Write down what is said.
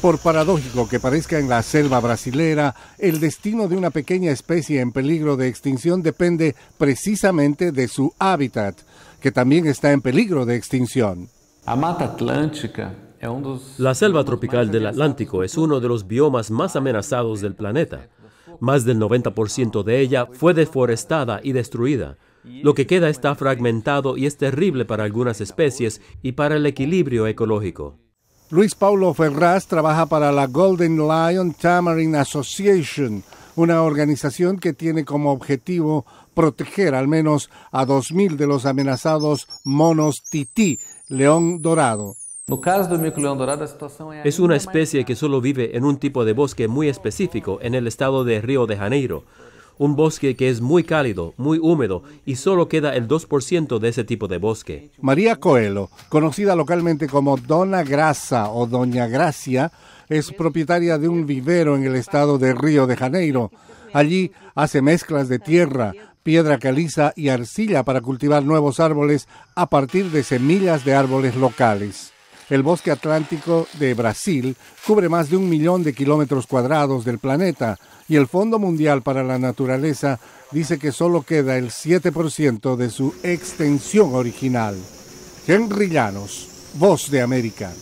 Por paradójico que parezca en la selva brasilera, el destino de una pequeña especie en peligro de extinción depende precisamente de su hábitat, que también está en peligro de extinción. La la selva tropical del Atlántico es uno de los biomas más amenazados del planeta. Más del 90% de ella fue deforestada y destruida. Lo que queda está fragmentado y es terrible para algunas especies y para el equilibrio ecológico. Luis Paulo Ferraz trabaja para la Golden Lion Tamarind Association, una organización que tiene como objetivo proteger al menos a 2.000 de los amenazados monos tití, león dorado. Es una especie que solo vive en un tipo de bosque muy específico en el estado de Río de Janeiro un bosque que es muy cálido, muy húmedo y solo queda el 2% de ese tipo de bosque. María Coelho, conocida localmente como Dona Grasa o Doña Gracia, es propietaria de un vivero en el estado de Río de Janeiro. Allí hace mezclas de tierra, piedra caliza y arcilla para cultivar nuevos árboles a partir de semillas de árboles locales. El bosque atlántico de Brasil cubre más de un millón de kilómetros cuadrados del planeta y el Fondo Mundial para la Naturaleza dice que solo queda el 7% de su extensión original. Henry Llanos, Voz de América.